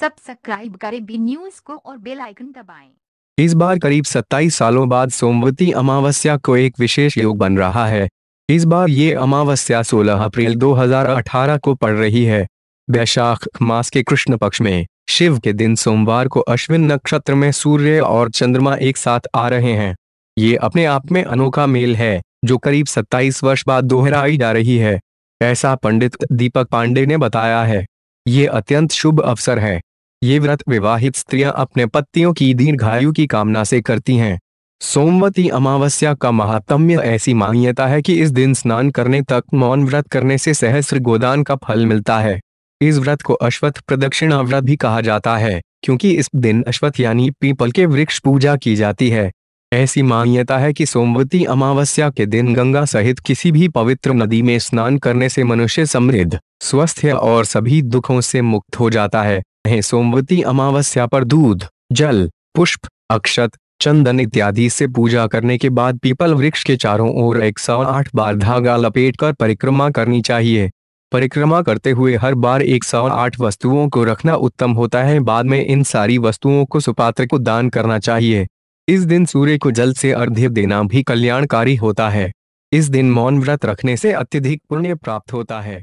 Subscribe करें B news को और बेल आइकन दबाएं। इस बार करीब 27 सालों बाद सोमवती अमावस्या को एक विशेष योग बन रहा है इस बार ये अमावस्या 16 अप्रैल 2018 को पड़ रही है वैशाख मास के कृष्ण पक्ष में शिव के दिन सोमवार को अश्विन नक्षत्र में सूर्य और चंद्रमा एक साथ आ रहे हैं ये अपने आप में अनोखा मेल है जो करीब 27 वर्ष बाद दोहराई जा रही है ऐसा पंडित दीपक पांडे ने बताया है ये अत्यंत शुभ अवसर है ये व्रत विवाहित स्त्रियां अपने पतियों की दीर्घायु की कामना से करती हैं सोमवती अमावस्या का महात्म्य ऐसी मान्यता है कि इस दिन स्नान करने तक मौन व्रत करने से सहस्र गोदान का फल मिलता है इस व्रत को अश्वत्थ प्रदक्षिणा व्रत भी कहा जाता है क्योंकि इस दिन अश्वत्थ यानी पीपल के वृक्ष पूजा की जाती है ऐसी मान्यता है कि सोमवती अमावस्या के दिन गंगा सहित किसी भी पवित्र नदी में स्नान करने से मनुष्य समृद्ध स्वस्थ और सभी दुखों से मुक्त हो जाता है सोमवती अमावस्या पर दूध जल पुष्प अक्षत चंदन इत्यादि से पूजा करने के बाद पीपल वृक्ष के चारों ओर एक सौ आठ बार धागा लपेट कर परिक्रमा करनी चाहिए परिक्रमा करते हुए हर बार एक सौ आठ वस्तुओं को रखना उत्तम होता है बाद में इन सारी वस्तुओं को सुपात्र को दान करना चाहिए इस दिन सूर्य को जल से अर्ध्य देना भी कल्याणकारी होता है इस दिन मौन व्रत रखने से अत्यधिक पुण्य प्राप्त होता है